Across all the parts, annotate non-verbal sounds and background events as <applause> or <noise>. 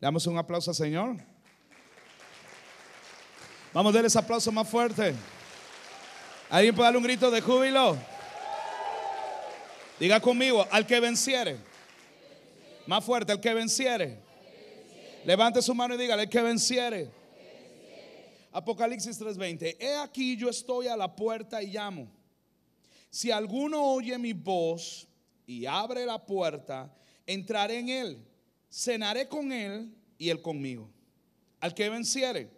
Le damos un aplauso al Señor. Vamos a darle ese aplauso más fuerte. ¿Alguien puede darle un grito de júbilo? Diga conmigo, al que venciere. Más fuerte, al que venciere. Levante su mano y dígale, al que venciere. Apocalipsis 3:20. He aquí yo estoy a la puerta y llamo. Si alguno oye mi voz y abre la puerta, entraré en él cenaré con él y él conmigo. Al que venciere,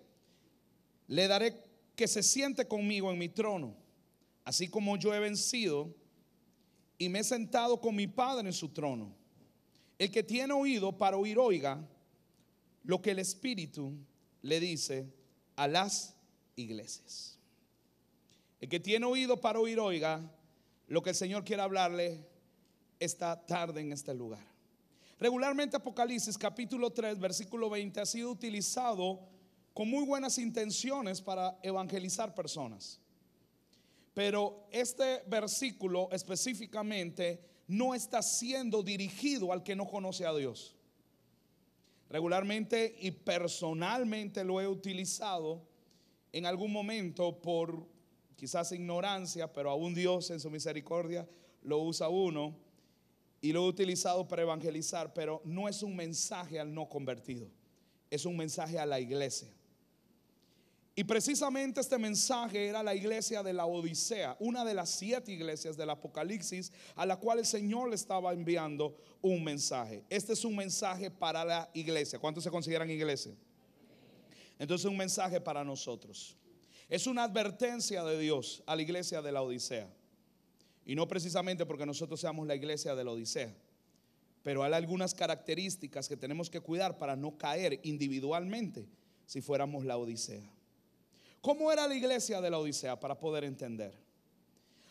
le daré que se siente conmigo en mi trono, así como yo he vencido y me he sentado con mi Padre en su trono. El que tiene oído para oír, oiga lo que el Espíritu le dice a las iglesias. El que tiene oído para oír, oiga lo que el Señor quiere hablarle esta tarde en este lugar. Regularmente Apocalipsis capítulo 3, versículo 20 ha sido utilizado con muy buenas intenciones para evangelizar personas. Pero este versículo específicamente no está siendo dirigido al que no conoce a Dios. Regularmente y personalmente lo he utilizado en algún momento por quizás ignorancia, pero aún Dios en su misericordia lo usa uno y lo he utilizado para evangelizar, pero no es un mensaje al no convertido, es un mensaje a la iglesia. Y precisamente este mensaje era la iglesia de la Odisea, una de las siete iglesias del Apocalipsis a la cual el Señor le estaba enviando un mensaje. Este es un mensaje para la iglesia. ¿Cuántos se consideran iglesia? Entonces un mensaje para nosotros. Es una advertencia de Dios a la iglesia de la Odisea. Y no precisamente porque nosotros seamos la iglesia de la Odisea, pero hay algunas características que tenemos que cuidar para no caer individualmente si fuéramos la Odisea. ¿Cómo era la iglesia de la Odisea para poder entender?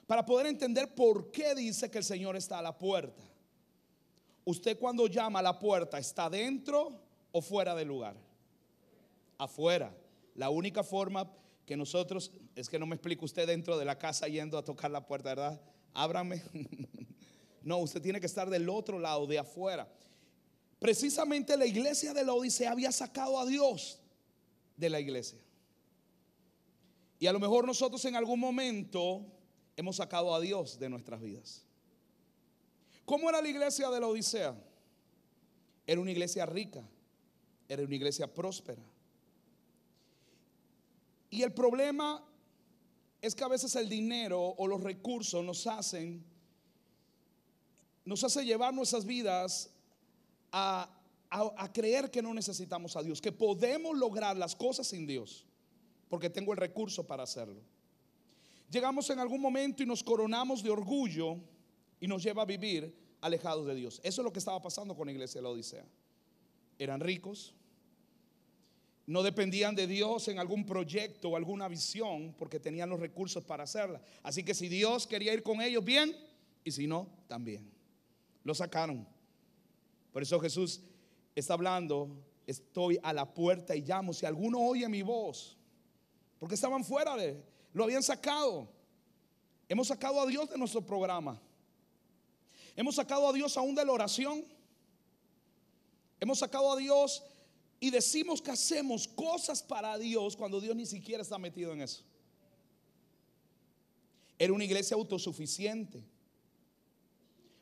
Para poder entender por qué dice que el Señor está a la puerta. Usted cuando llama a la puerta, ¿está dentro o fuera del lugar? Afuera. La única forma que nosotros, es que no me explica usted dentro de la casa yendo a tocar la puerta, ¿verdad? ábrame. <laughs> No, usted tiene que estar del otro lado, de afuera. Precisamente la iglesia de la Odisea había sacado a Dios de la iglesia. Y a lo mejor nosotros en algún momento hemos sacado a Dios de nuestras vidas. ¿Cómo era la iglesia de la Odisea? Era una iglesia rica, era una iglesia próspera. Y el problema es que a veces el dinero o los recursos nos hacen, nos hace llevar nuestras vidas a, a creer que no necesitamos a Dios, que podemos lograr las cosas sin Dios, porque tengo el recurso para hacerlo. Llegamos en algún momento y nos coronamos de orgullo y nos lleva a vivir alejados de Dios. Eso es lo que estaba pasando con la iglesia de la Odisea. Eran ricos, no dependían de Dios en algún proyecto o alguna visión porque tenían los recursos para hacerla. Así que si Dios quería ir con ellos, bien, y si no, también. Lo sacaron. Por eso Jesús está hablando, estoy a la puerta y llamo. Si alguno oye mi voz, porque estaban fuera de, lo habían sacado. Hemos sacado a Dios de nuestro programa. Hemos sacado a Dios aún de la oración. Hemos sacado a Dios y decimos que hacemos cosas para Dios cuando Dios ni siquiera está metido en eso. Era una iglesia autosuficiente.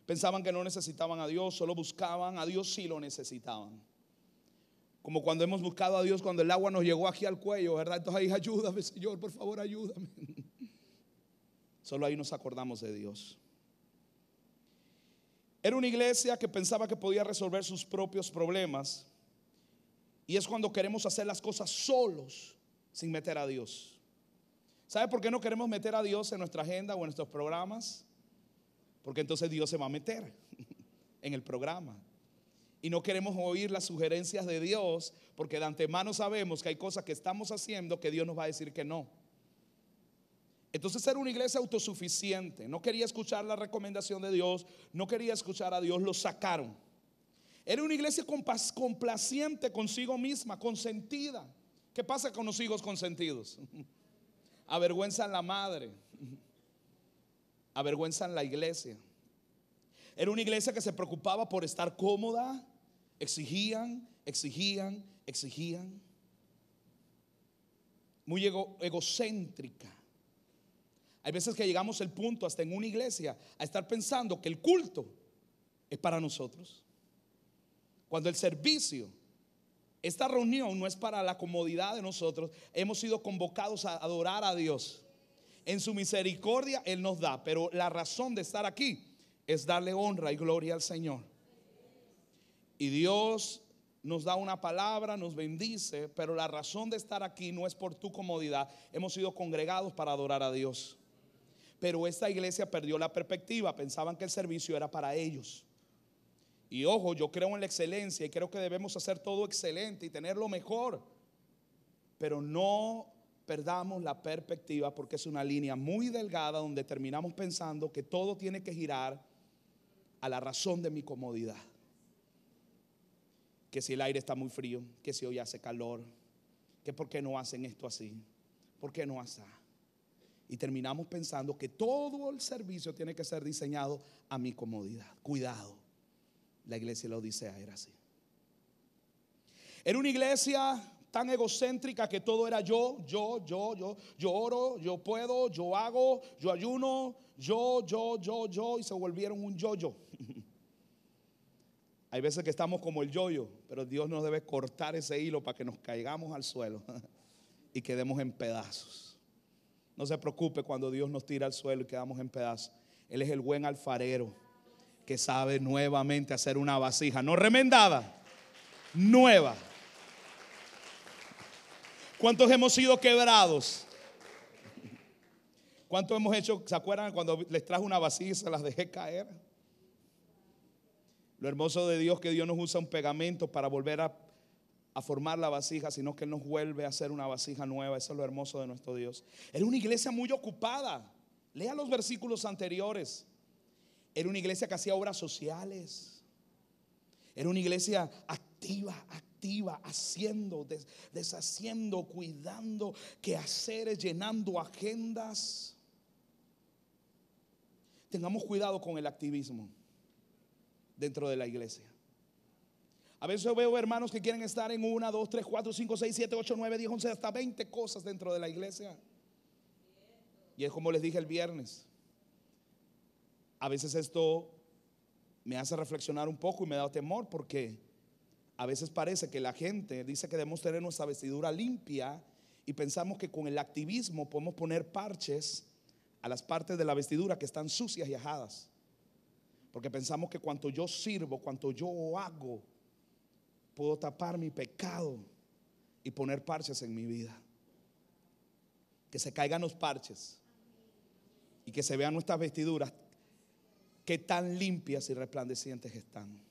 Pensaban que no necesitaban a Dios, solo buscaban a Dios si lo necesitaban. Como cuando hemos buscado a Dios cuando el agua nos llegó aquí al cuello, ¿verdad? Entonces ahí ayúdame, Señor, por favor, ayúdame. <laughs> Solo ahí nos acordamos de Dios. Era una iglesia que pensaba que podía resolver sus propios problemas y es cuando queremos hacer las cosas solos sin meter a Dios. ¿Sabe por qué no queremos meter a Dios en nuestra agenda o en nuestros programas? Porque entonces Dios se va a meter <laughs> en el programa. Y no queremos oír las sugerencias de Dios porque de antemano sabemos que hay cosas que estamos haciendo que Dios nos va a decir que no. Entonces ser una iglesia autosuficiente. No quería escuchar la recomendación de Dios, no quería escuchar a Dios, lo sacaron. Era una iglesia complaciente consigo misma, consentida. ¿Qué pasa con los hijos consentidos? <laughs> Avergüenzan la madre, <laughs> avergüenzan la iglesia. Era una iglesia que se preocupaba por estar cómoda, exigían, exigían, exigían. Muy egocéntrica. Hay veces que llegamos el punto hasta en una iglesia a estar pensando que el culto es para nosotros. Cuando el servicio, esta reunión no es para la comodidad de nosotros, hemos sido convocados a adorar a Dios. En su misericordia Él nos da, pero la razón de estar aquí es darle honra y gloria al Señor. Y Dios nos da una palabra, nos bendice, pero la razón de estar aquí no es por tu comodidad. Hemos sido congregados para adorar a Dios. Pero esta iglesia perdió la perspectiva, pensaban que el servicio era para ellos. Y ojo, yo creo en la excelencia y creo que debemos hacer todo excelente y tener lo mejor. Pero no perdamos la perspectiva porque es una línea muy delgada donde terminamos pensando que todo tiene que girar a la razón de mi comodidad. Que si el aire está muy frío, que si hoy hace calor, que por qué no hacen esto así, por qué no hace Y terminamos pensando que todo el servicio tiene que ser diseñado a mi comodidad. Cuidado. La iglesia de dice, Odisea era así. Era una iglesia tan egocéntrica que todo era yo, yo, yo, yo, yo oro, yo puedo, yo hago, yo ayuno, yo, yo, yo, yo, y se volvieron un yo-yo. <laughs> Hay veces que estamos como el yo, -yo, pero Dios nos debe cortar ese hilo para que nos caigamos al suelo <laughs> y quedemos en pedazos. No se preocupe cuando Dios nos tira al suelo y quedamos en pedazos. Él es el buen alfarero que sabe nuevamente hacer una vasija, no remendada, nueva. ¿Cuántos hemos sido quebrados? ¿Cuántos hemos hecho? ¿Se acuerdan cuando les traje una vasija y se las dejé caer? Lo hermoso de Dios que Dios nos usa un pegamento para volver a, a, formar la vasija, sino que Él nos vuelve a hacer una vasija nueva. Eso es lo hermoso de nuestro Dios. Era una iglesia muy ocupada. Lea los versículos anteriores. Era una iglesia que hacía obras sociales. Era una iglesia activa, activa, haciendo, deshaciendo, cuidando que quehaceres, llenando agendas. Tengamos cuidado con el activismo dentro de la iglesia. A veces veo hermanos que quieren estar en una, dos, tres, cuatro, cinco, seis, siete, ocho, nueve, diez, once, hasta veinte cosas dentro de la iglesia. Y es como les dije el viernes a veces esto me hace reflexionar un poco y me da temor porque a veces parece que la gente dice que debemos tener nuestra vestidura limpia y pensamos que con el activismo podemos poner parches a las partes de la vestidura que están sucias y ajadas. Porque pensamos que cuanto yo sirvo, cuanto yo hago, puedo tapar mi pecado y poner parches en mi vida. Que se caigan los parches y que se vean nuestras vestiduras que tan limpias y resplandecientes están.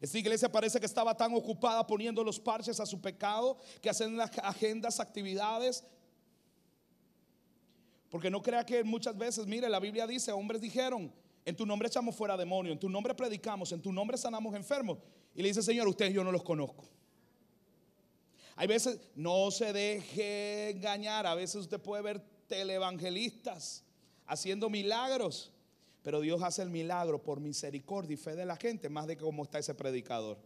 Esta iglesia parece que estaba tan ocupada poniendo los parches a su pecado que hacen las agendas, actividades. Porque no crea que muchas veces, mire, la Biblia dice, hombres dijeron, en tu nombre echamos fuera demonio, en tu nombre predicamos, en tu nombre sanamos enfermos. Y le dice, Señor, ustedes yo no los conozco. Hay veces, no se deje engañar, a veces usted puede ver televangelistas haciendo milagros pero Dios hace el milagro por misericordia y fe de la gente, más de cómo está ese predicador.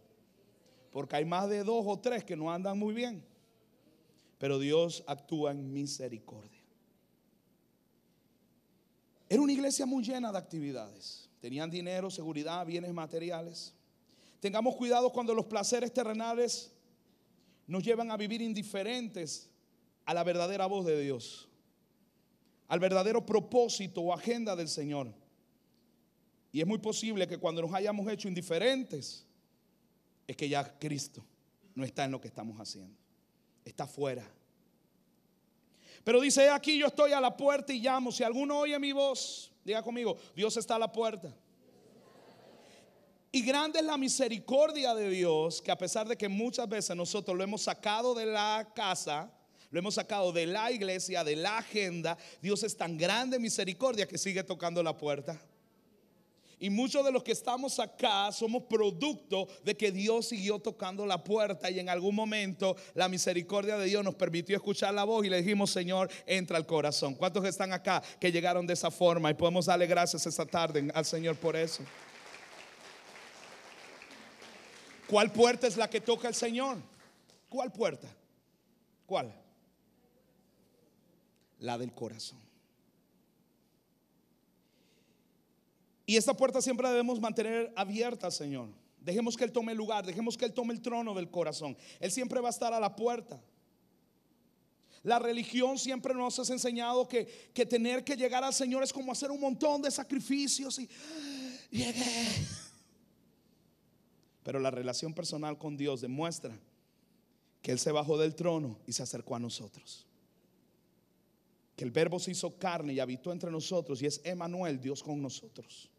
Porque hay más de dos o tres que no andan muy bien. Pero Dios actúa en misericordia. Era una iglesia muy llena de actividades. Tenían dinero, seguridad, bienes materiales. Tengamos cuidado cuando los placeres terrenales nos llevan a vivir indiferentes a la verdadera voz de Dios, al verdadero propósito o agenda del Señor. Y es muy posible que cuando nos hayamos hecho indiferentes, es que ya Cristo no está en lo que estamos haciendo. Está fuera. Pero dice, aquí yo estoy a la puerta y llamo. Si alguno oye mi voz, diga conmigo, Dios está a la puerta. Y grande es la misericordia de Dios, que a pesar de que muchas veces nosotros lo hemos sacado de la casa, lo hemos sacado de la iglesia, de la agenda, Dios es tan grande misericordia que sigue tocando la puerta. Y muchos de los que estamos acá somos producto de que Dios siguió tocando la puerta y en algún momento la misericordia de Dios nos permitió escuchar la voz y le dijimos, Señor, entra al corazón. ¿Cuántos están acá que llegaron de esa forma? Y podemos darle gracias esta tarde al Señor por eso. ¿Cuál puerta es la que toca el Señor? ¿Cuál puerta? ¿Cuál? La del corazón. Y esta puerta siempre debemos mantener abierta, Señor. Dejemos que Él tome el lugar, dejemos que Él tome el trono del corazón. Él siempre va a estar a la puerta. La religión siempre nos ha enseñado que, que, tener que llegar al Señor es como hacer un montón de sacrificios y eh. Pero la relación personal con Dios demuestra que Él se bajó del trono y se acercó a nosotros. Que el verbo se hizo carne y habitó entre nosotros y es Emanuel, Dios con nosotros.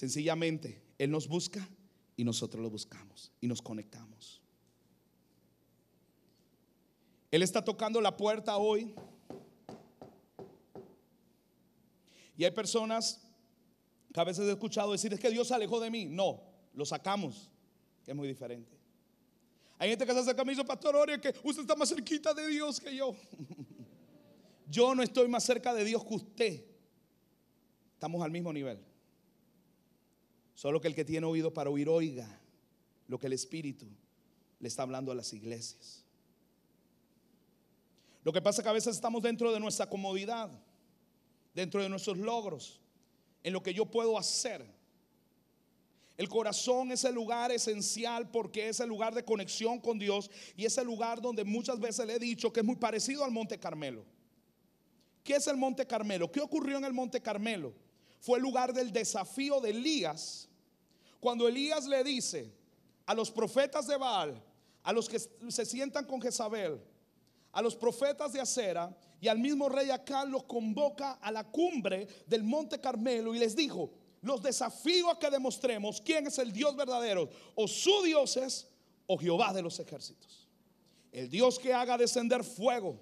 Sencillamente, Él nos busca y nosotros lo buscamos y nos conectamos. Él está tocando la puerta hoy. Y hay personas que a veces he escuchado decir, es que Dios se alejó de mí. No, lo sacamos, es muy diferente. Hay gente que se acerca a mí pastor, ore, que usted está más cerquita de Dios que yo. <laughs> yo no estoy más cerca de Dios que usted. Estamos al mismo nivel. Solo que el que tiene oído para oír, oiga lo que el Espíritu le está hablando a las iglesias. Lo que pasa es que a veces estamos dentro de nuestra comodidad, dentro de nuestros logros, en lo que yo puedo hacer. El corazón es el lugar esencial porque es el lugar de conexión con Dios y es el lugar donde muchas veces le he dicho que es muy parecido al Monte Carmelo. ¿Qué es el Monte Carmelo? ¿Qué ocurrió en el Monte Carmelo? Fue el lugar del desafío de Elías cuando Elías le dice a los profetas de Baal, a los que se sientan con Jezabel, a los profetas de Acera y al mismo rey acá, los convoca a la cumbre del monte Carmelo y les dijo, los desafío a que demostremos quién es el Dios verdadero, o su Dios es, o Jehová de los ejércitos. El Dios que haga descender fuego,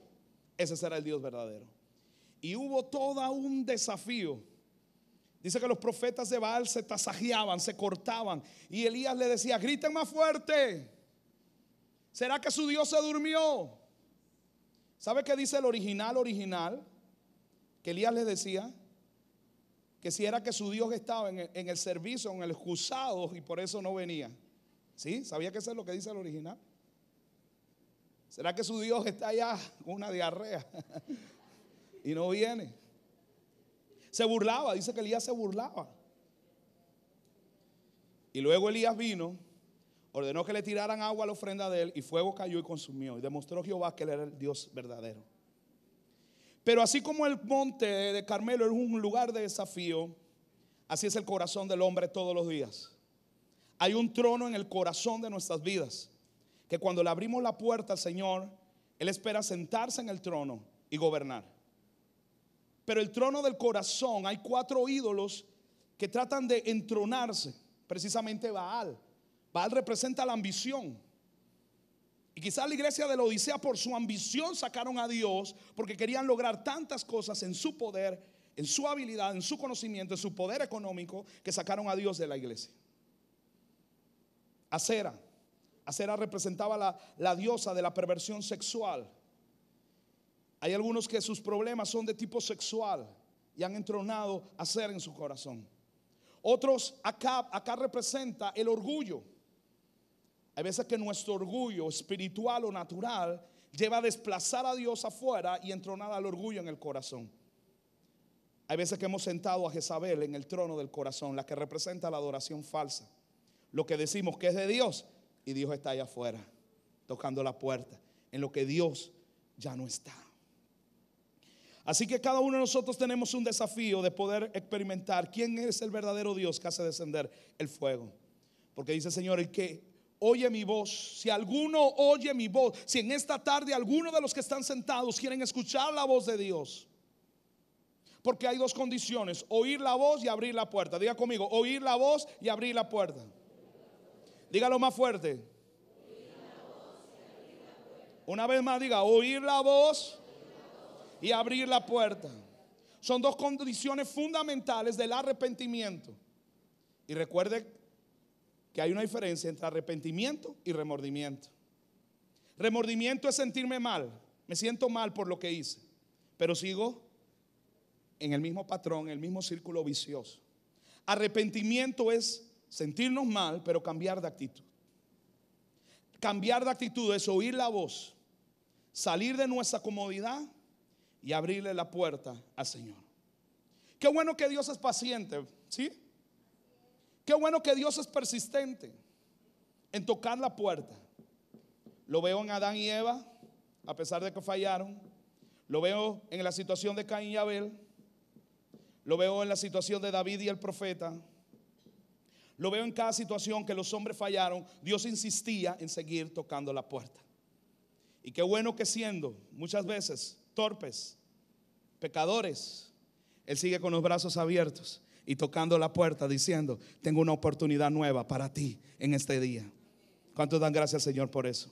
ese será el Dios verdadero. Y hubo todo un desafío Dice que los profetas de Baal se tasajeaban, se cortaban. Y Elías le decía, griten más fuerte. ¿Será que su Dios se durmió? ¿Sabe qué dice el original original? Que Elías le decía que si era que su Dios estaba en el, servicio, en el excusado y por eso no venía. ¿Sí? ¿Sabía que eso es lo que dice el original? ¿Será que su Dios está allá con una diarrea <laughs> y no viene? Se burlaba, dice que Elías se burlaba. Y luego Elías vino, ordenó que le tiraran agua a la ofrenda de él y fuego cayó y consumió. Y demostró Jehová que él era el Dios verdadero. Pero así como el monte de Carmelo es un lugar de desafío, así es el corazón del hombre todos los días. Hay un trono en el corazón de nuestras vidas, que cuando le abrimos la puerta al Señor, Él espera sentarse en el trono y gobernar. Pero el trono del corazón, hay cuatro ídolos que tratan de entronarse, precisamente Baal. Baal representa la ambición. Y quizás la iglesia de la Odisea por su ambición sacaron a Dios porque querían lograr tantas cosas en su poder, en su habilidad, en su conocimiento, en su poder económico, que sacaron a Dios de la iglesia. Acera. Acera representaba la, la diosa de la perversión sexual. Hay algunos que sus problemas son de tipo sexual y han entronado a ser en su corazón. Otros acá, acá representa el orgullo. Hay veces que nuestro orgullo espiritual o natural lleva a desplazar a Dios afuera y entronar al orgullo en el corazón. Hay veces que hemos sentado a Jezabel en el trono del corazón, la que representa la adoración falsa. Lo que decimos que es de Dios y Dios está allá afuera, tocando la puerta, en lo que Dios ya no está. Así que cada uno de nosotros tenemos un desafío de poder experimentar quién es el verdadero Dios que hace descender el fuego. Porque dice Señor, el que oye mi voz, si alguno oye mi voz, si en esta tarde alguno de los que están sentados quieren escuchar la voz de Dios. Porque hay dos condiciones, oír la voz y abrir la puerta. Diga conmigo, oír la voz y abrir la puerta. Dígalo más fuerte. Una vez más diga, oír la voz y abrir la puerta. Son dos condiciones fundamentales del arrepentimiento. Y recuerde que hay una diferencia entre arrepentimiento y remordimiento. Remordimiento es sentirme mal, me siento mal por lo que hice, pero sigo en el mismo patrón, en el mismo círculo vicioso. Arrepentimiento es sentirnos mal, pero cambiar de actitud. Cambiar de actitud es oír la voz, salir de nuestra comodidad y abrirle la puerta al Señor. Qué bueno que Dios es paciente, ¿sí? Qué bueno que Dios es persistente en tocar la puerta. Lo veo en Adán y Eva, a pesar de que fallaron. Lo veo en la situación de Caín y Abel. Lo veo en la situación de David y el profeta. Lo veo en cada situación que los hombres fallaron. Dios insistía en seguir tocando la puerta. Y qué bueno que siendo muchas veces torpes, pecadores. Él sigue con los brazos abiertos y tocando la puerta diciendo, tengo una oportunidad nueva para ti en este día. ¿Cuántos dan gracias Señor por eso?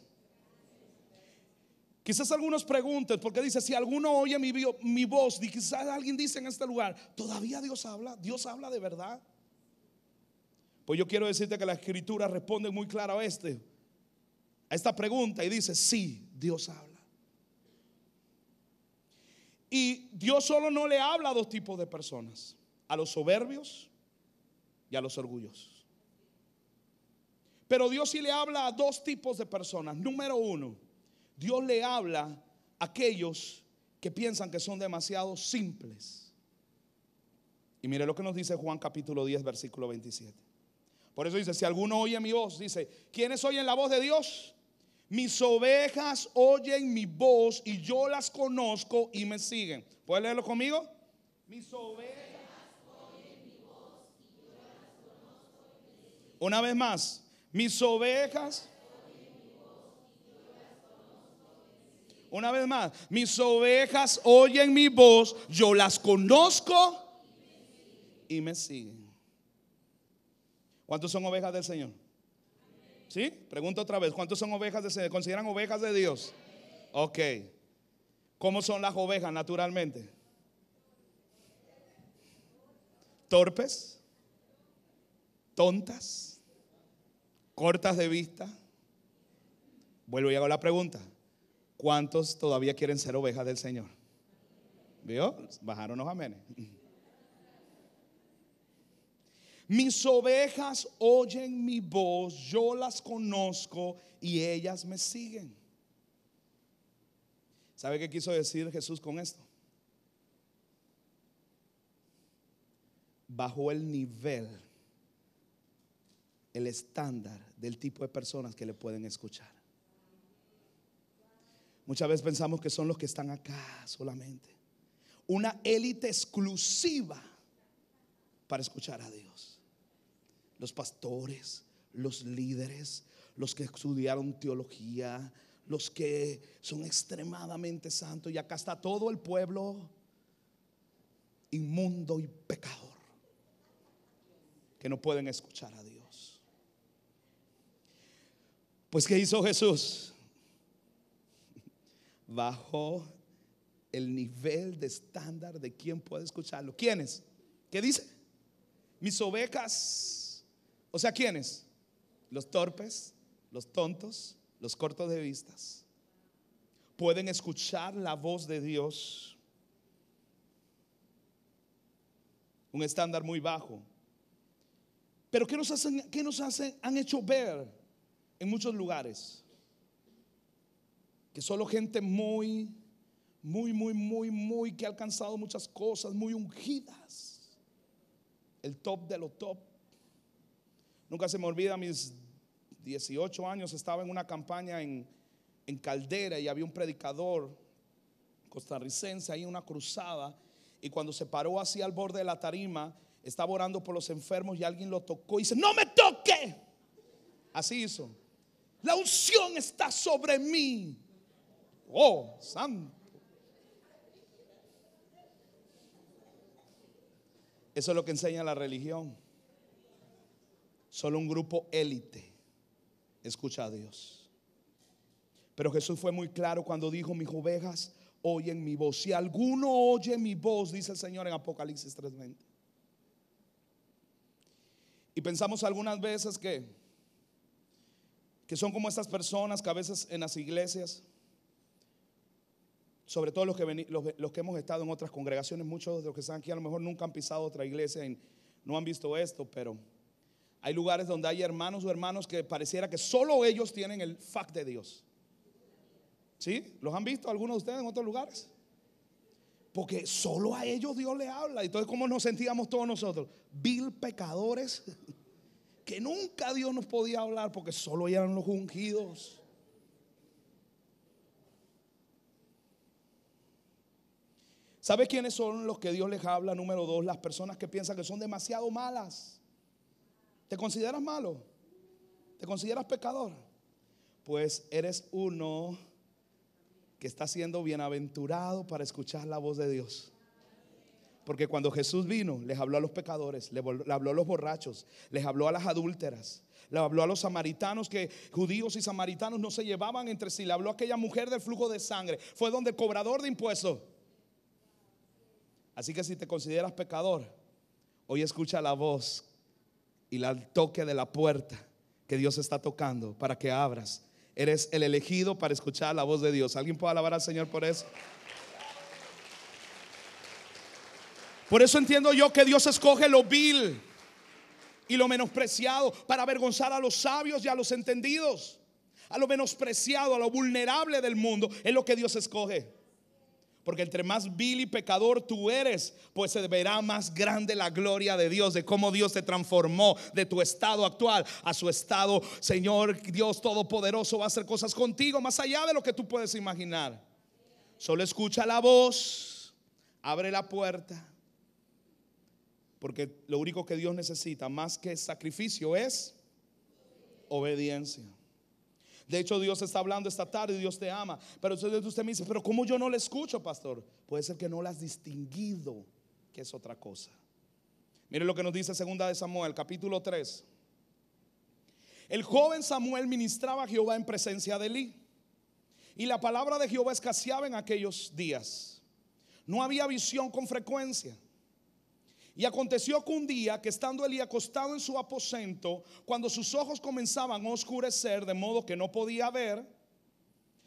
Quizás algunos pregunten, porque dice, si alguno oye mi, mi voz, y quizás alguien dice en este lugar, todavía Dios habla, Dios habla de verdad. Pues yo quiero decirte que la escritura responde muy claro a este, a esta pregunta y dice, sí, Dios habla. Y Dios solo no le habla a dos tipos de personas, a los soberbios y a los orgullosos. Pero Dios sí le habla a dos tipos de personas. Número uno, Dios le habla a aquellos que piensan que son demasiado simples. Y mire lo que nos dice Juan capítulo 10, versículo 27. Por eso dice, si alguno oye mi voz, dice, ¿quiénes oyen la voz de Dios? Mis ovejas oyen mi voz y yo las conozco y me siguen. ¿Puedes leerlo conmigo? Mis ovejas oyen mi voz y yo las conozco y me siguen. Una vez más, mis ovejas. Una vez más, mis ovejas oyen mi voz, yo las conozco y me siguen. ¿Cuántos son ovejas del Señor? ¿Sí? Pregunto otra vez, ¿cuántos son ovejas de se consideran ovejas de Dios? Ok. ¿Cómo son las ovejas naturalmente? Torpes, tontas, cortas de vista. Vuelvo y hago la pregunta. ¿Cuántos todavía quieren ser ovejas del Señor? ¿Vio? Bajaron los amenes. Mis ovejas oyen mi voz, yo las conozco y ellas me siguen. ¿Sabe qué quiso decir Jesús con esto? Bajó el nivel, el estándar del tipo de personas que le pueden escuchar. Muchas veces pensamos que son los que están acá solamente. Una élite exclusiva para escuchar a Dios los pastores, los líderes, los que estudiaron teología, los que son extremadamente santos. Y acá está todo el pueblo inmundo y pecador, que no pueden escuchar a Dios. Pues ¿qué hizo Jesús? <laughs> Bajo el nivel de estándar de quién puede escucharlo. ¿Quiénes? ¿Qué dice? Mis ovejas o sea, ¿quiénes? Los torpes, los tontos, los cortos de vistas. Pueden escuchar la voz de Dios. Un estándar muy bajo. Pero ¿qué nos, hacen, nos hacen, han hecho ver en muchos lugares? Que solo gente muy, muy, muy, muy, muy, que ha alcanzado muchas cosas, muy ungidas. El top de lo top Nunca se me olvida, mis 18 años estaba en una campaña en, Caldera y había un predicador costarricense ahí, una cruzada, y cuando se paró así al borde de la tarima, estaba orando por los enfermos y alguien lo tocó y dice, no me toque. Así hizo. La unción está sobre mí. Oh, santo. Eso es lo que enseña la religión. Solo un grupo élite escucha a Dios. Pero Jesús fue muy claro cuando dijo, mis ovejas oyen mi voz. Si alguno oye mi voz, dice el Señor en Apocalipsis 3:20. Y pensamos algunas veces que, que son como estas personas que a veces en las iglesias, sobre todo los que, los que hemos estado en otras congregaciones, muchos de los que están aquí a lo mejor nunca han pisado otra iglesia y no han visto esto, pero hay lugares donde hay hermanos o hermanos que pareciera que solo ellos tienen el fac de Dios. ¿Sí? ¿Los han visto algunos de ustedes en otros lugares? Porque solo a ellos Dios le habla. y Entonces, ¿cómo nos sentíamos todos nosotros? Vil pecadores <laughs> que nunca Dios nos podía hablar porque solo eran los ungidos. ¿Sabes quiénes son los que Dios les habla? Número dos, las personas que piensan que son demasiado malas. ¿Te consideras malo? ¿Te consideras pecador? Pues eres uno que está siendo bienaventurado para escuchar la voz de Dios. Porque cuando Jesús vino, les habló a los pecadores, les habló a los borrachos, les habló a las adúlteras, Les habló a los samaritanos que judíos y samaritanos no se llevaban entre sí. Le habló a aquella mujer del flujo de sangre. Fue donde el cobrador de impuestos. Así que si te consideras pecador, hoy escucha la voz y al toque de la puerta que Dios está tocando para que abras. Eres el elegido para escuchar la voz de Dios. ¿Alguien puede alabar al Señor por eso? Por eso entiendo yo que Dios escoge lo vil y lo menospreciado para avergonzar a los sabios y a los entendidos, a lo menospreciado, a lo vulnerable del mundo. Es lo que Dios escoge. Porque entre más vil y pecador tú eres, pues se verá más grande la gloria de Dios, de cómo Dios te transformó de tu estado actual a su estado. Señor Dios Todopoderoso va a hacer cosas contigo más allá de lo que tú puedes imaginar. Solo escucha la voz, abre la puerta. Porque lo único que Dios necesita más que sacrificio es obediencia. De hecho, Dios está hablando esta tarde Dios te ama. Pero entonces usted me dice, pero ¿cómo yo no le escucho, pastor? Puede ser que no la has distinguido, que es otra cosa. Mire lo que nos dice segunda de Samuel, capítulo 3. El joven Samuel ministraba a Jehová en presencia de Elí. Y la palabra de Jehová escaseaba en aquellos días. No había visión con frecuencia. Y aconteció que un día que estando y acostado en su aposento, cuando sus ojos comenzaban a oscurecer de modo que no podía ver,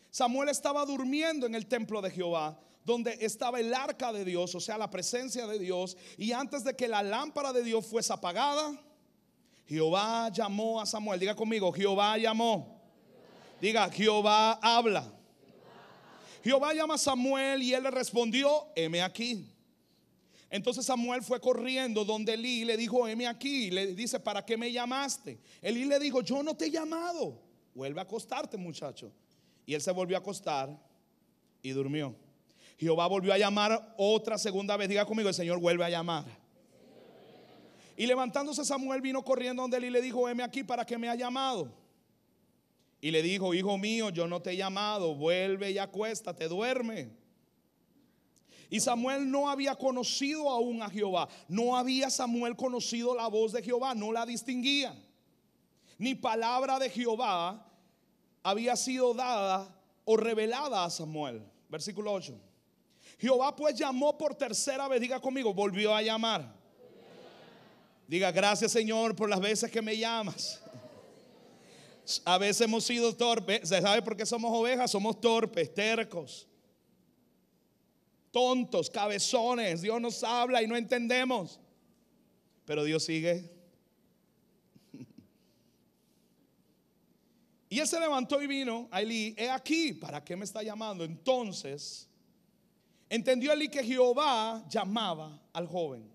Samuel estaba durmiendo en el templo de Jehová, donde estaba el arca de Dios, o sea, la presencia de Dios. Y antes de que la lámpara de Dios fuese apagada, Jehová llamó a Samuel. Diga conmigo, Jehová llamó. Diga, Jehová habla. Jehová llama a Samuel y él le respondió, heme aquí. Entonces Samuel fue corriendo donde Elí le dijo, heme aquí, le dice, ¿para qué me llamaste? Elí le dijo, yo no te he llamado, vuelve a acostarte muchacho. Y él se volvió a acostar y durmió. Jehová volvió a llamar otra segunda vez, diga conmigo, el Señor vuelve a llamar. Y levantándose Samuel vino corriendo donde Elí y le dijo, heme aquí, ¿para qué me ha llamado? Y le dijo, hijo mío, yo no te he llamado, vuelve y acuéstate, duerme. Y Samuel no había conocido aún a Jehová. No había Samuel conocido la voz de Jehová, no la distinguía. Ni palabra de Jehová había sido dada o revelada a Samuel. Versículo 8. Jehová pues llamó por tercera vez, diga conmigo, volvió a llamar. Diga, gracias Señor por las veces que me llamas. A veces hemos sido torpes. ¿Se sabe por qué somos ovejas? Somos torpes, tercos tontos, cabezones. Dios nos habla y no entendemos. Pero Dios sigue. <laughs> Y él se levantó y vino a Elí. He aquí, ¿para qué me está llamando? Entonces entendió Elí que Jehová llamaba al joven.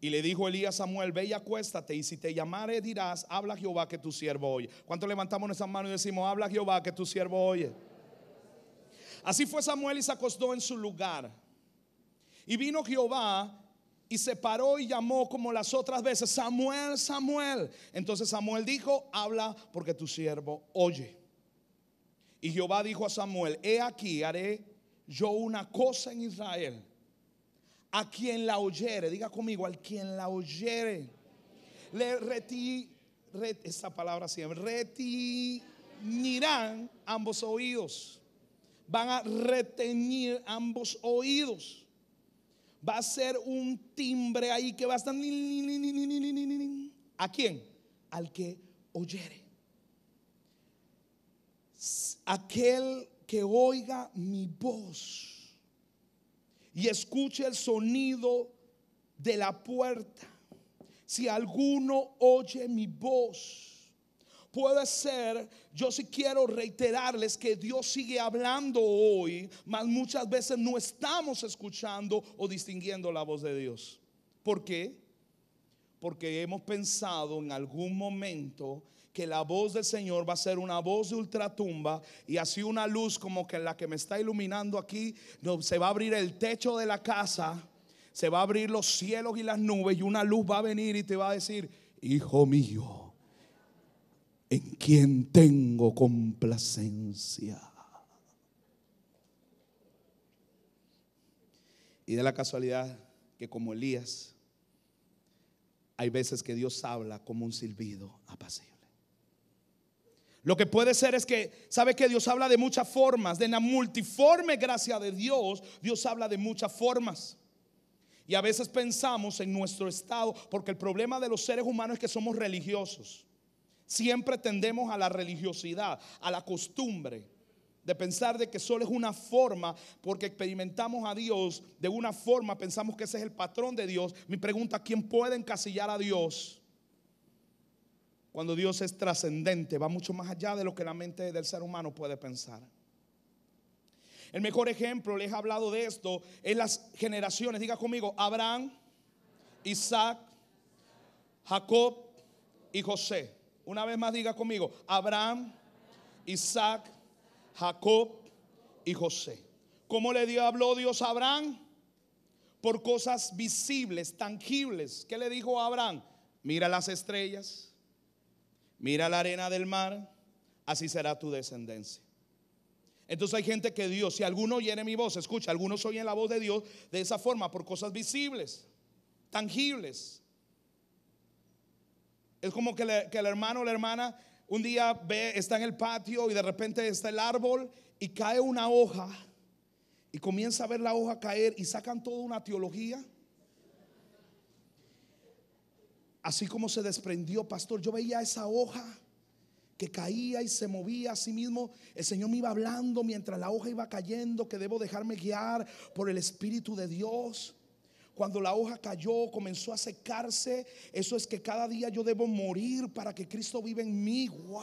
Y le dijo Elías a Samuel, ve y acuéstate, y si te llamare dirás, habla Jehová que tu siervo oye. ¿Cuánto levantamos nuestras manos y decimos, habla Jehová que tu siervo oye? Así fue Samuel y se acostó en su lugar. Y vino Jehová y se paró y llamó como las otras veces, Samuel, Samuel. Entonces Samuel dijo, habla porque tu siervo oye. Y Jehová dijo a Samuel, he aquí, haré yo una cosa en Israel. A quien la oyere, diga conmigo, al quien la oyere, le reti, esta palabra siempre, retinirán ambos oídos van a retener ambos oídos. Va a ser un timbre ahí que va a estar... ¿A quién? Al que oyere. Aquel que oiga mi voz y escuche el sonido de la puerta. Si alguno oye mi voz puede ser, yo sí quiero reiterarles que Dios sigue hablando hoy, mas muchas veces no estamos escuchando o distinguiendo la voz de Dios. ¿Por qué? Porque hemos pensado en algún momento que la voz del Señor va a ser una voz de ultratumba y así una luz como que la que me está iluminando aquí, no, se va a abrir el techo de la casa, se va a abrir los cielos y las nubes y una luz va a venir y te va a decir, hijo mío en quien tengo complacencia. Y de la casualidad que como Elías, hay veces que Dios habla como un silbido apacible. Lo que puede ser es que, ¿sabe que Dios habla de muchas formas? De la multiforme gracia de Dios, Dios habla de muchas formas. Y a veces pensamos en nuestro estado, porque el problema de los seres humanos es que somos religiosos. Siempre tendemos a la religiosidad, a la costumbre de pensar de que solo es una forma, porque experimentamos a Dios de una forma, pensamos que ese es el patrón de Dios. Mi pregunta, ¿quién puede encasillar a Dios? Cuando Dios es trascendente, va mucho más allá de lo que la mente del ser humano puede pensar. El mejor ejemplo, les he hablado de esto, es las generaciones. Diga conmigo, Abraham, Isaac, Jacob y José. Una vez más diga conmigo, Abraham, Isaac, Jacob y José. ¿Cómo le dio, habló Dios a Abraham? Por cosas visibles, tangibles. ¿Qué le dijo a Abraham? Mira las estrellas, mira la arena del mar, así será tu descendencia. Entonces hay gente que Dios, si alguno oye mi voz, escucha, algunos oyen la voz de Dios de esa forma, por cosas visibles, tangibles. Es como que, el hermano o la hermana un día ve, está en el patio y de repente está el árbol y cae una hoja y comienza a ver la hoja caer y sacan toda una teología. Así como se desprendió, pastor, yo veía esa hoja que caía y se movía a sí mismo. El Señor me iba hablando mientras la hoja iba cayendo, que debo dejarme guiar por el Espíritu de Dios. Cuando la hoja cayó, comenzó a secarse. Eso es que cada día yo debo morir para que Cristo viva en mí. ¡Wow!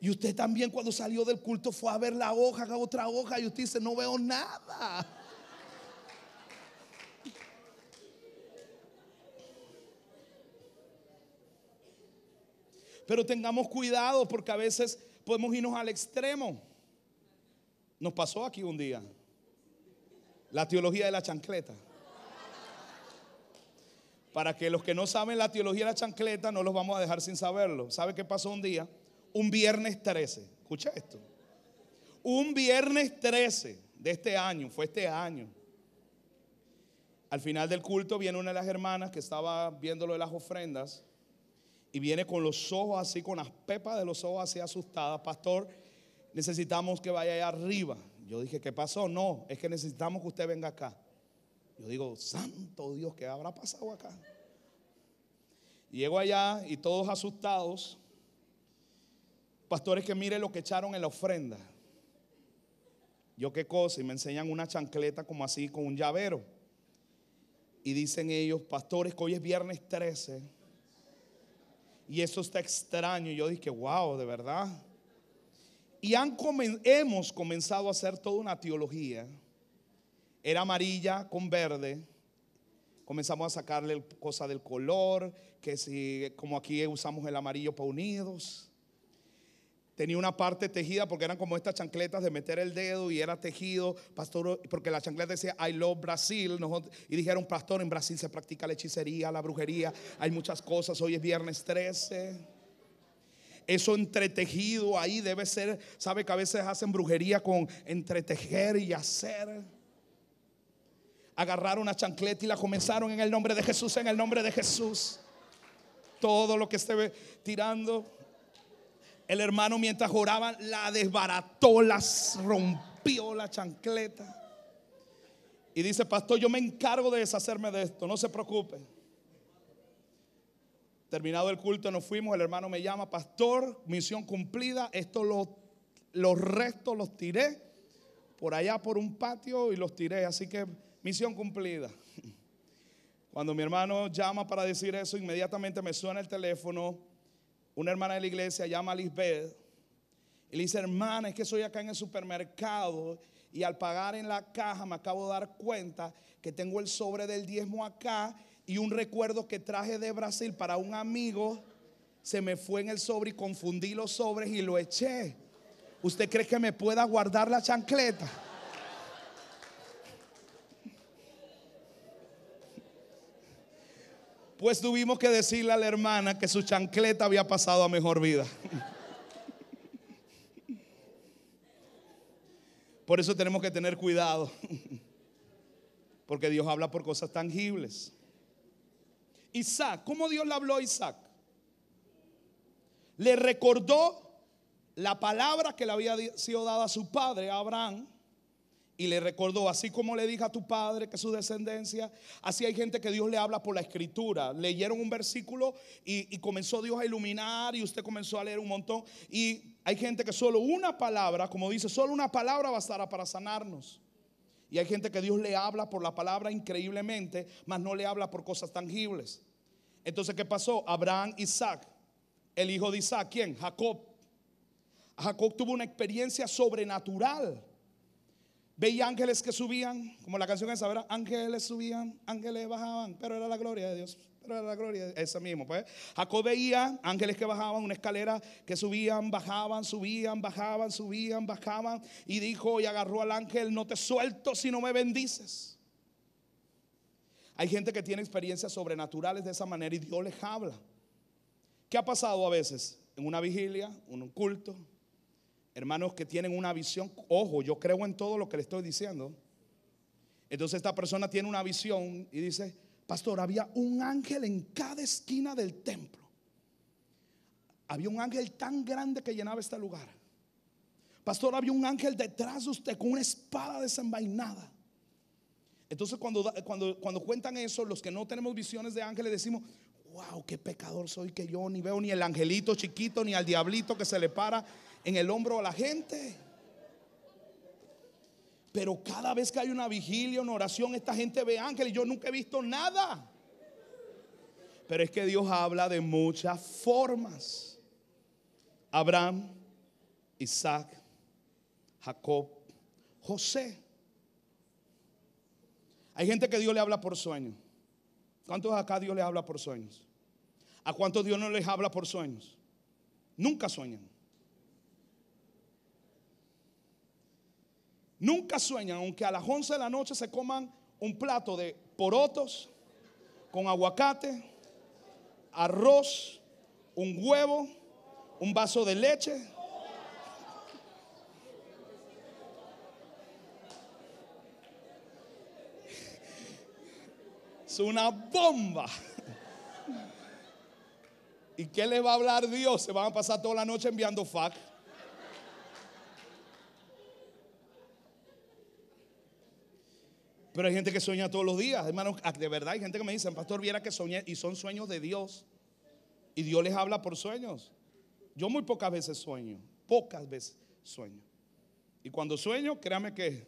Y usted también cuando salió del culto fue a ver la hoja, otra hoja, y usted dice, no veo nada. Pero tengamos cuidado porque a veces podemos irnos al extremo. Nos pasó aquí un día. La teología de la chancleta. Para que los que no saben la teología de la chancleta, no los vamos a dejar sin saberlo. ¿Sabe qué pasó un día? Un viernes 13. Escucha esto. Un viernes 13 de este año, fue este año. Al final del culto viene una de las hermanas que estaba viendo lo de las ofrendas y viene con los ojos así, con las pepas de los ojos así asustadas. Pastor, necesitamos que vaya allá arriba. Yo dije, ¿qué pasó? No, es que necesitamos que usted venga acá. Yo digo, santo Dios, ¿qué habrá pasado acá? Llego allá y todos asustados. Pastores que mire lo que echaron en la ofrenda. Yo qué cosa, y me enseñan una chancleta como así, con un llavero. Y dicen ellos, pastores, que hoy es viernes 13. Y eso está extraño. Y yo dije, wow, de verdad. Y hemos comenzado a hacer toda una teología. Era amarilla con verde. Comenzamos a sacarle cosa del color, que si como aquí usamos el amarillo para unidos. Tenía una parte tejida porque eran como estas chancletas de meter el dedo y era tejido, pastor, porque la chancleta decía I love Brasil. y dijeron, pastor, en Brasil se practica la hechicería, la brujería, hay muchas cosas, hoy es viernes 13 eso entretejido ahí debe ser, sabe que a veces hacen brujería con entretejer y hacer. Agarraron una chancleta y la comenzaron en el nombre de Jesús, en el nombre de Jesús. Todo lo que esté tirando. El hermano mientras oraba la desbarató, la rompió la chancleta. Y dice, pastor, yo me encargo de deshacerme de esto, no se preocupe. Terminado el culto nos fuimos, el hermano me llama, pastor, misión cumplida, esto los, los restos los tiré por allá por un patio y los tiré, así que misión cumplida. <laughs> Cuando mi hermano llama para decir eso, inmediatamente me suena el teléfono, una hermana de la iglesia llama a Lisbeth y le dice, hermana, es que soy acá en el supermercado y al pagar en la caja me acabo de dar cuenta que tengo el sobre del diezmo acá y un recuerdo que traje de Brasil para un amigo se me fue en el sobre y confundí los sobres y lo eché. ¿Usted cree que me pueda guardar la chancleta? Pues tuvimos que decirle a la hermana que su chancleta había pasado a mejor vida. Por eso tenemos que tener cuidado. Porque Dios habla por cosas tangibles. Isaac, ¿cómo Dios le habló a Isaac? Le recordó la palabra que le había sido dada a su padre, Abraham, y le recordó, así como le dijo a tu padre que su descendencia, así hay gente que Dios le habla por la escritura. Leyeron un versículo y, y, comenzó Dios a iluminar y usted comenzó a leer un montón. Y hay gente que solo una palabra, como dice, solo una palabra bastará para sanarnos. Y hay gente que Dios le habla por la palabra increíblemente, mas no le habla por cosas tangibles. Entonces, ¿qué pasó? Abraham, Isaac, el hijo de Isaac, ¿quién? Jacob. Jacob tuvo una experiencia sobrenatural. Veía ángeles que subían, como la canción esa, ¿verdad? Ángeles subían, ángeles bajaban, pero era la gloria de Dios. Pero era la gloria, de esa mismo, pues. Jacob veía ángeles que bajaban, una escalera que subían, bajaban, subían, bajaban, subían, bajaban. Y dijo y agarró al ángel, no te suelto si no me bendices. Hay gente que tiene experiencias sobrenaturales de esa manera y Dios les habla. ¿Qué ha pasado a veces? En una vigilia, en un culto, hermanos que tienen una visión, ojo, yo creo en todo lo que le estoy diciendo. Entonces esta persona tiene una visión y dice, pastor, había un ángel en cada esquina del templo. Había un ángel tan grande que llenaba este lugar. Pastor, había un ángel detrás de usted con una espada desenvainada. Entonces cuando, cuando, cuentan eso, los que no tenemos visiones de ángeles decimos, wow, qué pecador soy que yo ni veo ni el angelito chiquito, ni al diablito que se le para en el hombro a la gente. Pero cada vez que hay una vigilia, una oración, esta gente ve ángeles. Yo nunca he visto nada. Pero es que Dios habla de muchas formas. Abraham, Isaac, Jacob, José. Hay gente que Dios le habla por sueños. ¿Cuántos acá Dios les habla por sueños? ¿A cuántos Dios no les habla por sueños? Nunca sueñan. Nunca sueñan, aunque a las 11 de la noche se coman un plato de porotos con aguacate, arroz, un huevo, un vaso de leche una bomba. ¿Y qué le va a hablar Dios? Se van a pasar toda la noche enviando fac Pero hay gente que sueña todos los días, hermanos. Ah, de verdad, hay gente que me dice, pastor, viera que sueña Y son sueños de Dios. Y Dios les habla por sueños. Yo muy pocas veces sueño. Pocas veces sueño. Y cuando sueño, créame que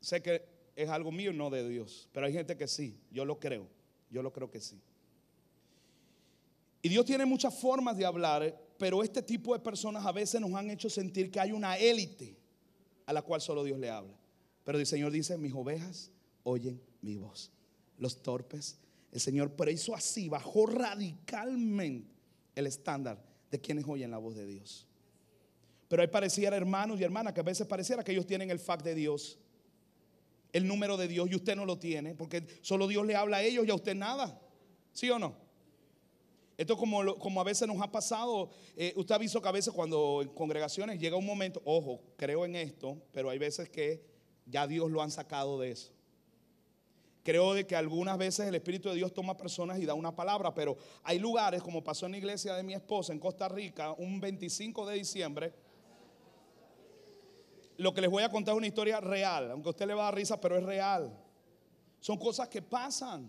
sé que es algo mío, no de Dios. Pero hay gente que sí, yo lo creo, yo lo creo que sí. Y Dios tiene muchas formas de hablar, pero este tipo de personas a veces nos han hecho sentir que hay una élite a la cual solo Dios le habla. Pero el Señor dice, mis ovejas oyen mi voz. Los torpes, el Señor, por eso así, bajó radicalmente el estándar de quienes oyen la voz de Dios. Pero hay pareciera hermanos y hermanas que a veces pareciera que ellos tienen el fact de Dios, el número de Dios y usted no lo tiene, porque solo Dios le habla a ellos y a usted nada. ¿Sí o no? Esto como, como a veces nos ha pasado, eh, usted ha visto que a veces cuando en congregaciones llega un momento, ojo, creo en esto, pero hay veces que ya Dios lo han sacado de eso. Creo de que algunas veces el Espíritu de Dios toma personas y da una palabra, pero hay lugares, como pasó en la iglesia de mi esposa en Costa Rica, un 25 de diciembre, lo que les voy a contar es una historia real, aunque usted le va a dar risa, pero es real. Son cosas que pasan.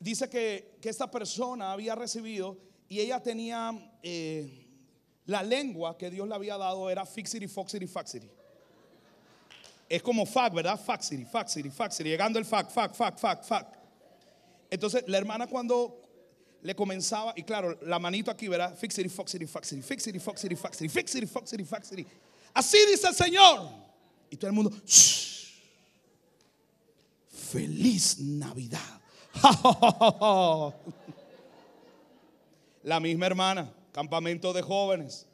Dice que, que esta persona había recibido y ella tenía eh, la lengua que Dios le había dado era fixity, foxity, faxity. Es como fax ¿verdad? Faxity, faxity, faxity. Llegando el fac, fac, fac, fac, fac. Entonces la hermana cuando le comenzaba, y claro, la manito aquí, ¿verdad? Fixity, foxity, faxity, fixity, foxity, faxity, fixity, foxity, faxity. Fixity, foxity, faxity Así dice el Señor. Y todo el mundo, feliz Navidad. <laughs> La misma hermana, campamento de jóvenes.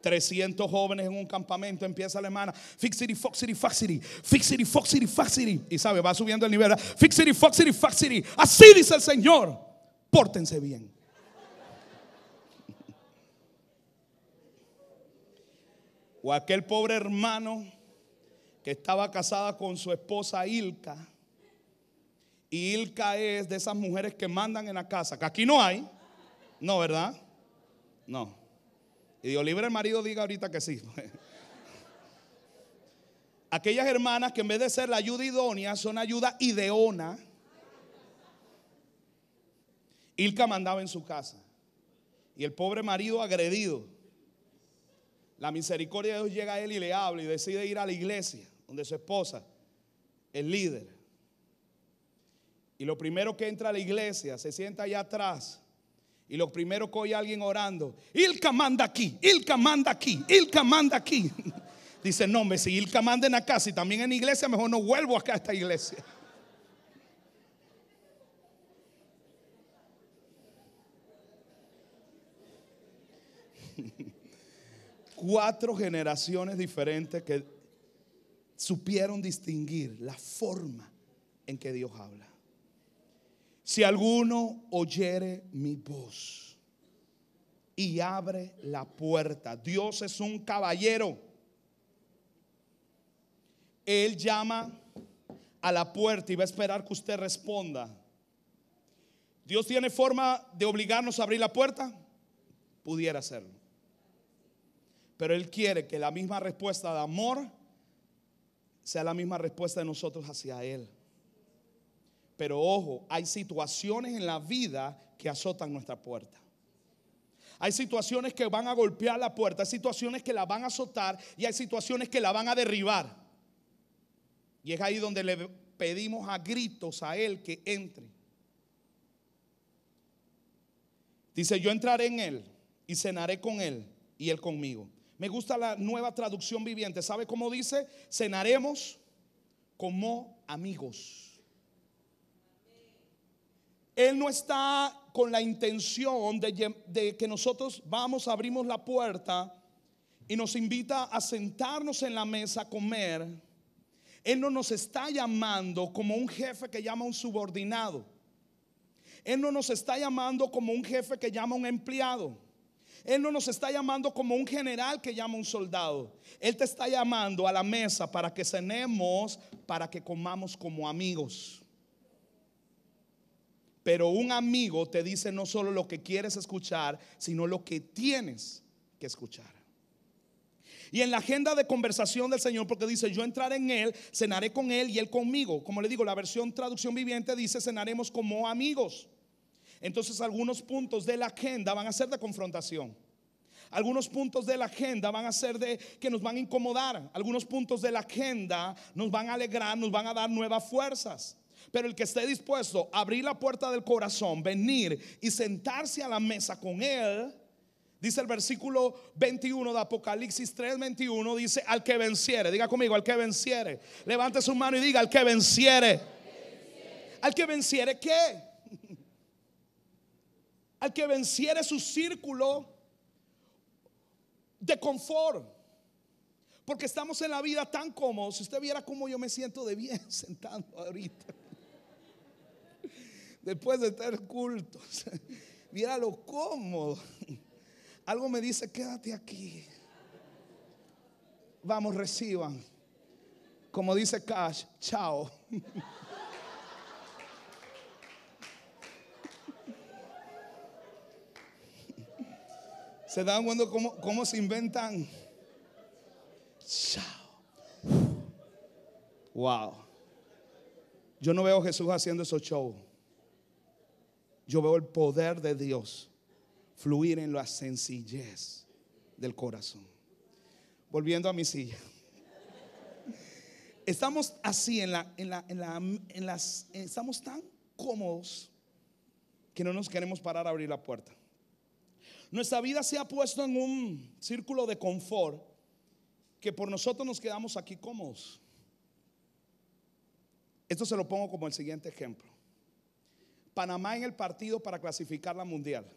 300 jóvenes en un campamento, empieza la hermana, fixity, foxity, foxity, fixity, foxity, foxity. Y sabe, va subiendo el nivel, fixity, foxity, foxity. Así dice el Señor, pórtense bien. O aquel pobre hermano que estaba casada con su esposa Ilka. Y Ilka es de esas mujeres que mandan en la casa, que aquí no hay. No, ¿verdad? No. Y Dios libre el marido diga ahorita que sí. <laughs> Aquellas hermanas que en vez de ser la ayuda idónea son ayuda ideona. Ilka mandaba en su casa. Y el pobre marido agredido. La misericordia de Dios llega a él y le habla y decide ir a la iglesia donde su esposa es líder. Y lo primero que entra a la iglesia se sienta allá atrás. Y lo primero que oye alguien orando, Ilka manda aquí, Ilka manda aquí, Ilka manda aquí. <laughs> Dice, no, hombre, si Ilka manda en la casa y también en la iglesia, mejor no vuelvo acá a esta iglesia. cuatro generaciones diferentes que supieron distinguir la forma en que Dios habla. Si alguno oyere mi voz y abre la puerta, Dios es un caballero. Él llama a la puerta y va a esperar que usted responda. ¿Dios tiene forma de obligarnos a abrir la puerta? Pudiera hacerlo. Pero Él quiere que la misma respuesta de amor sea la misma respuesta de nosotros hacia Él. Pero ojo, hay situaciones en la vida que azotan nuestra puerta. Hay situaciones que van a golpear la puerta, hay situaciones que la van a azotar y hay situaciones que la van a derribar. Y es ahí donde le pedimos a gritos a Él que entre. Dice, yo entraré en Él y cenaré con Él y Él conmigo. Me gusta la nueva traducción viviente. ¿Sabe cómo dice? Cenaremos como amigos. Él no está con la intención de, que nosotros vamos, abrimos la puerta y nos invita a sentarnos en la mesa a comer. Él no nos está llamando como un jefe que llama a un subordinado. Él no nos está llamando como un jefe que llama a un empleado. Él no nos está llamando como un general que llama a un soldado. Él te está llamando a la mesa para que cenemos, para que comamos como amigos. Pero un amigo te dice no solo lo que quieres escuchar, sino lo que tienes que escuchar. Y en la agenda de conversación del Señor, porque dice, yo entraré en Él, cenaré con Él y Él conmigo. Como le digo, la versión traducción viviente dice, cenaremos como amigos. Entonces algunos puntos de la agenda van a ser de confrontación. Algunos puntos de la agenda van a ser de que nos van a incomodar. Algunos puntos de la agenda nos van a alegrar, nos van a dar nuevas fuerzas. Pero el que esté dispuesto a abrir la puerta del corazón, venir y sentarse a la mesa con él, dice el versículo 21 de Apocalipsis 3:21, dice, al que venciere, diga conmigo, al que venciere, levante su mano y diga, al que venciere, al que venciere, ¿qué? que venciere su círculo de confort. Porque estamos en la vida tan cómodos. Si usted viera cómo yo me siento de bien <laughs> sentado ahorita. Después de estar cultos. <laughs> Viera lo cómodo. Algo me dice, quédate aquí. Vamos, reciban. Como dice Cash, chao. <laughs> Se dan cuenta cómo, se inventan. Chao. Wow. Yo no veo a Jesús haciendo esos shows. Yo veo el poder de Dios fluir en la sencillez del corazón. Volviendo a mi silla. Estamos así en la, en la, en la en las, eh, estamos tan cómodos que no nos queremos parar a abrir la puerta. Nuestra vida se ha puesto en un círculo de confort que por nosotros nos quedamos aquí cómodos. Esto se lo pongo como el siguiente ejemplo. Panamá en el partido para clasificar la mundial.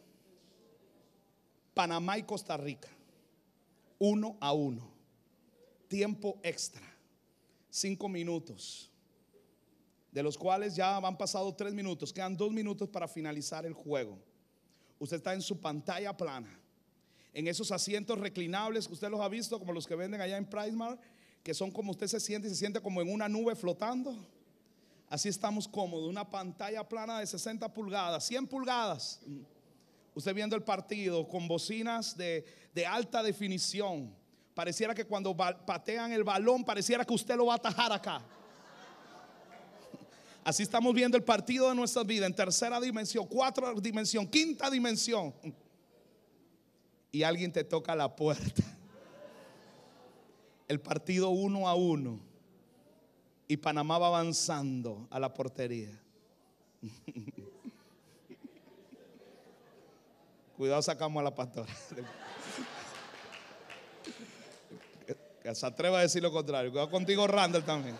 Panamá y Costa Rica. Uno a uno. Tiempo extra. Cinco minutos. De los cuales ya han pasado tres minutos. Quedan dos minutos para finalizar el juego. Usted está en su pantalla plana. En esos asientos reclinables, usted los ha visto, como los que venden allá en Primark, que son como usted se siente y se siente como en una nube flotando. Así estamos cómodos, una pantalla plana de 60 pulgadas, 100 pulgadas. Usted viendo el partido con bocinas de, de alta definición. Pareciera que cuando patean el balón, pareciera que usted lo va a atajar acá. Así estamos viendo el partido de nuestra vida en tercera dimensión, cuarta dimensión, quinta dimensión. Y alguien te toca la puerta. El partido uno a uno. Y Panamá va avanzando a la portería. <laughs> Cuidado, sacamos a la pastora. <laughs> Que se atreva a decir lo contrario. Cuidado contigo, Randall también.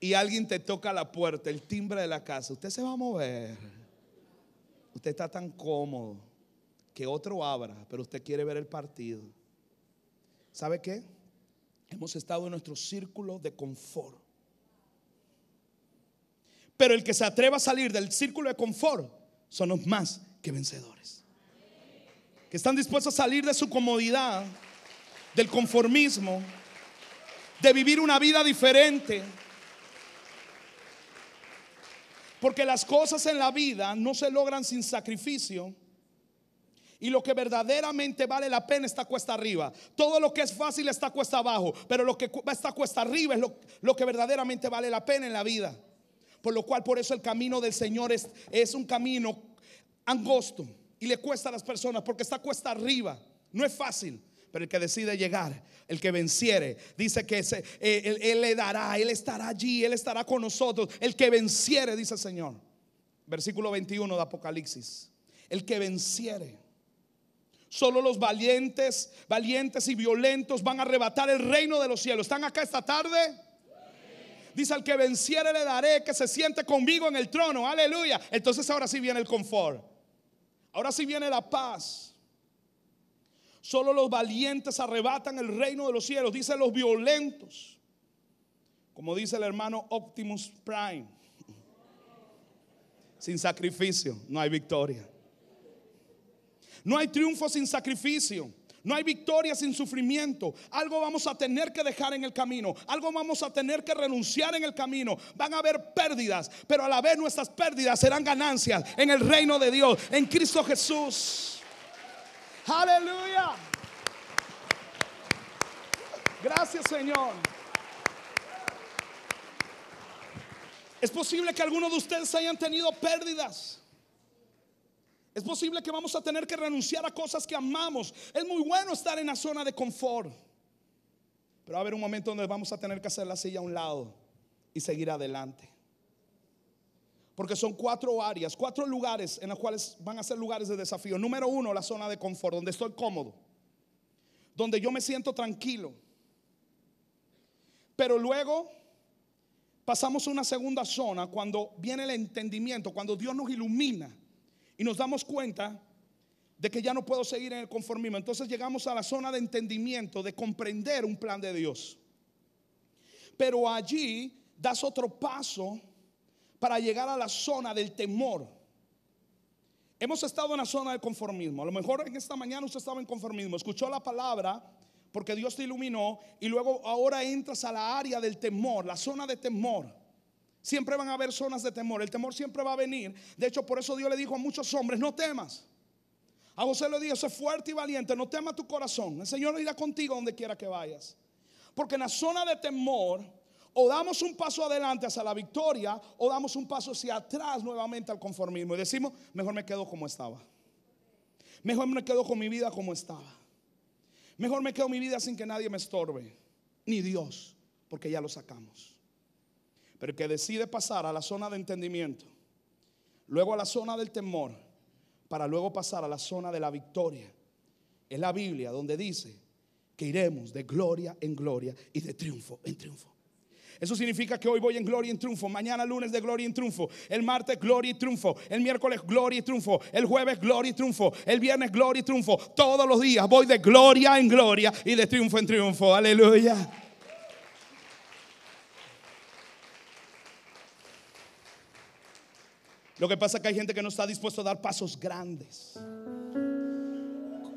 y alguien te toca la puerta, el timbre de la casa, usted se va a mover. Usted está tan cómodo que otro abra, pero usted quiere ver el partido. ¿Sabe qué? Hemos estado en nuestro círculo de confort. Pero el que se atreva a salir del círculo de confort son los más que vencedores. Que están dispuestos a salir de su comodidad, del conformismo, de vivir una vida diferente porque las cosas en la vida no se logran sin sacrificio. Y lo que verdaderamente vale la pena está cuesta arriba. Todo lo que es fácil está cuesta abajo. Pero lo que está cuesta arriba es lo, que verdaderamente vale la pena en la vida. Por lo cual, por eso el camino del Señor es, es un camino angosto. Y le cuesta a las personas porque está cuesta arriba. No es fácil. Pero el que decide llegar, el que venciere, dice que eh, él, le dará, Él estará allí, Él estará con nosotros. El que venciere, dice el Señor. Versículo 21 de Apocalipsis. El que venciere. Solo los valientes, valientes y violentos van a arrebatar el reino de los cielos. ¿Están acá esta tarde? Dice al que venciere le daré que se siente conmigo en el trono. Aleluya. Entonces ahora sí viene el confort. Ahora sí viene la paz. Solo los valientes arrebatan el reino de los cielos. Dice los violentos. Como dice el hermano Optimus Prime. <laughs> Sin sacrificio no hay victoria. No hay triunfo sin sacrificio. No hay victoria sin sufrimiento. Algo vamos a tener que dejar en el camino. Algo vamos a tener que renunciar en el camino. Van a haber pérdidas, pero a la vez nuestras pérdidas serán ganancias en el reino de Dios, en Cristo Jesús. Aleluya. Gracias Señor. Es posible que algunos de ustedes hayan tenido pérdidas. Es posible que vamos a tener que renunciar a cosas que amamos. Es muy bueno estar en la zona de confort. Pero va a haber un momento donde vamos a tener que hacer la silla a un lado y seguir adelante. Porque son cuatro áreas, cuatro lugares en los cuales van a ser lugares de desafío. Número uno, la zona de confort, donde estoy cómodo, donde yo me siento tranquilo. Pero luego pasamos a una segunda zona cuando viene el entendimiento, cuando Dios nos ilumina y nos damos cuenta de que ya no puedo seguir en el conformismo. Entonces llegamos a la zona de entendimiento, de comprender un plan de Dios. Pero allí das otro paso para llegar a la zona del temor. Hemos estado en la zona de conformismo. A lo mejor en esta mañana usted estaba en conformismo, escuchó la palabra porque Dios te iluminó y luego ahora entras a la área del temor, la zona de temor. Siempre van a haber zonas de temor, el temor siempre va a venir. De hecho, por eso Dios le dijo a muchos hombres, no temas. A José le dijo, sé fuerte y valiente, no temas tu corazón. El Señor irá contigo donde quiera que vayas. Porque en la zona de temor o damos un paso adelante hacia la victoria o damos un paso hacia atrás nuevamente al conformismo y decimos, mejor me quedo como estaba. Mejor me quedo con mi vida como estaba. Mejor me quedo mi vida sin que nadie me estorbe, ni Dios, porque ya lo sacamos. Pero que decide pasar a la zona de entendimiento, luego a la zona del temor, para luego pasar a la zona de la victoria, es la Biblia donde dice que iremos de gloria en gloria y de triunfo en triunfo. Eso significa que hoy voy en gloria y en triunfo, mañana lunes de gloria y en triunfo, el martes gloria y triunfo, el miércoles gloria y triunfo, el jueves gloria y triunfo, el viernes gloria y triunfo. Todos los días voy de gloria en gloria y de triunfo en triunfo. Aleluya. Lo que pasa es que hay gente que no está dispuesta a dar pasos grandes.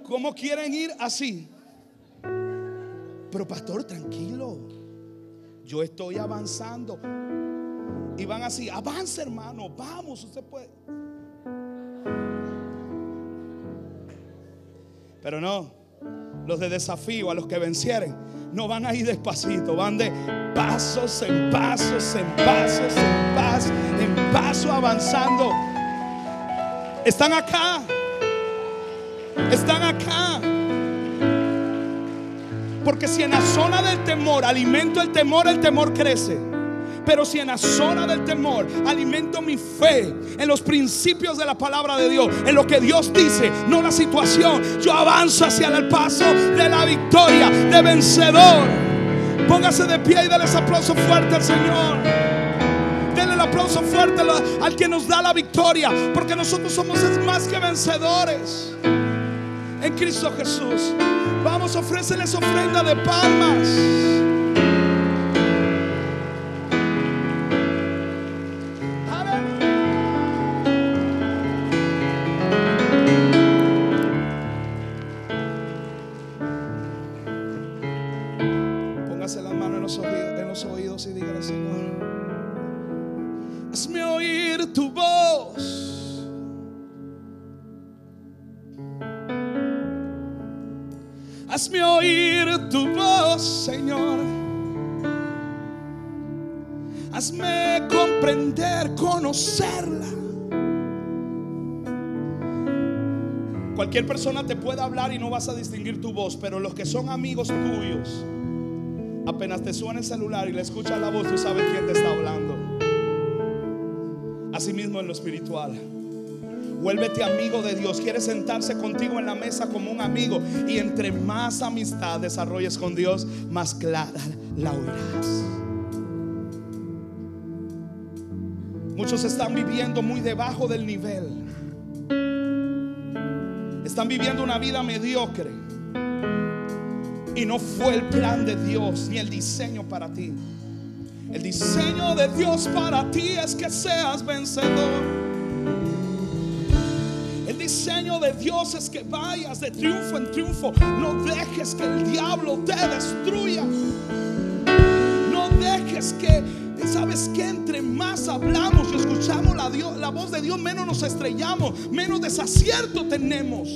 ¿Cómo quieren ir así? Pero pastor, tranquilo yo estoy avanzando. Y van así, avance hermano, vamos, usted puede. Pero no, los de desafío, a los que vencieren, no van ahí despacito, van de pasos en pasos, en pasos, en pasos, en paso avanzando. Están acá, están acá. Porque si en la zona del temor alimento el temor, el temor crece. Pero si en la zona del temor alimento mi fe en los principios de la palabra de Dios, en lo que Dios dice, no la situación, yo avanzo hacia el paso de la victoria, de vencedor. Póngase de pie y dale ese aplauso fuerte al Señor. Dele el aplauso fuerte al que nos da la victoria, porque nosotros somos más que vencedores en Cristo Jesús. Vamos, a ofrecerles ofrenda de palmas. Señor. Hazme comprender, conocerla. Cualquier persona te puede hablar y no vas a distinguir tu voz, pero los que son amigos tuyos, apenas te suena el celular y le escuchas la voz, tú sabes quién te está hablando. Asimismo en lo espiritual. Vuélvete amigo de Dios. Quiere sentarse contigo en la mesa como un amigo. Y entre más amistad desarrolles con Dios, más clara la oirás. Muchos están viviendo muy debajo del nivel. Están viviendo una vida mediocre. Y no fue el plan de Dios ni el diseño para ti. El diseño de Dios para ti es que seas vencedor diseño de Dios es que vayas de triunfo en triunfo. No dejes que el diablo te destruya. No dejes que, ¿sabes que Entre más hablamos y escuchamos la, la voz de Dios, menos nos estrellamos, menos desacierto tenemos.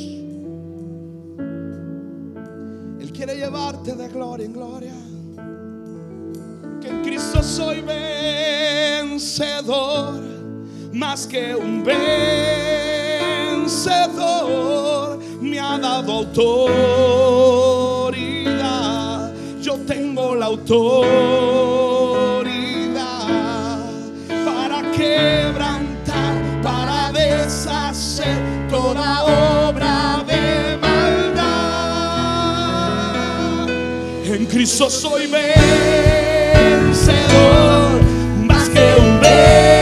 Él quiere llevarte de gloria en gloria. Que en Cristo soy vencedor, más que un vencedor vencedor, me ha dado autoridad. Yo tengo la autoridad para quebrantar, para deshacer toda obra de maldad. En Cristo soy vencedor, más que un vencedor.